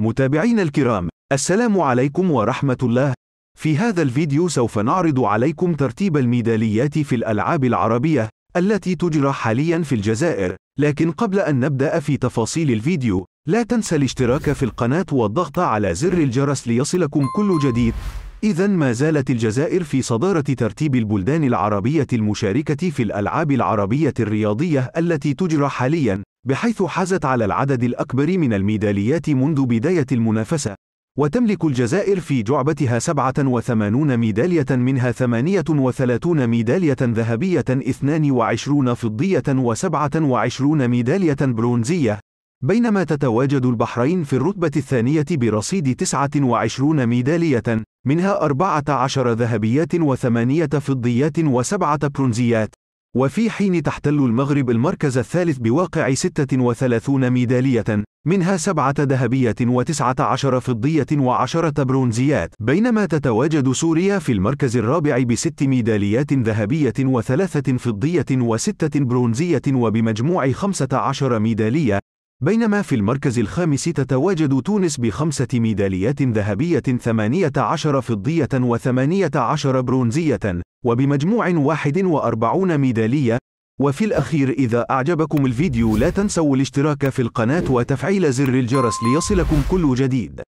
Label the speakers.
Speaker 1: متابعين الكرام السلام عليكم ورحمة الله في هذا الفيديو سوف نعرض عليكم ترتيب الميداليات في الألعاب العربية التي تجرى حاليا في الجزائر لكن قبل أن نبدأ في تفاصيل الفيديو لا تنسى الاشتراك في القناة والضغط على زر الجرس ليصلكم كل جديد إذا ما زالت الجزائر في صدارة ترتيب البلدان العربية المشاركة في الألعاب العربية الرياضية التي تجرى حالياً، بحيث حازت على العدد الأكبر من الميداليات منذ بداية المنافسة، وتملك الجزائر في جعبتها 87 ميدالية منها 38 ميدالية ذهبية 22 فضية و27 ميدالية برونزية بينما تتواجد البحرين في الرتبة الثانية برصيد 29 ميدالية منها 14 ذهبيات و8 فضيات و7 برونزيات وفي حين تحتل المغرب المركز الثالث بواقع 36 ميدالية، منها سبعة ذهبية وتسعة عشر فضية وعشرة برونزيات، بينما تتواجد سوريا في المركز الرابع بست ميداليات ذهبية وثلاثة فضية وستة برونزية وبمجموع 15 ميدالية، بينما في المركز الخامس تتواجد تونس بخمسة ميداليات ذهبية 18 فضية و18 برونزية، وبمجموع 41 ميدالية. وفي الأخير إذا أعجبكم الفيديو لا تنسوا الاشتراك في القناة وتفعيل زر الجرس ليصلكم كل جديد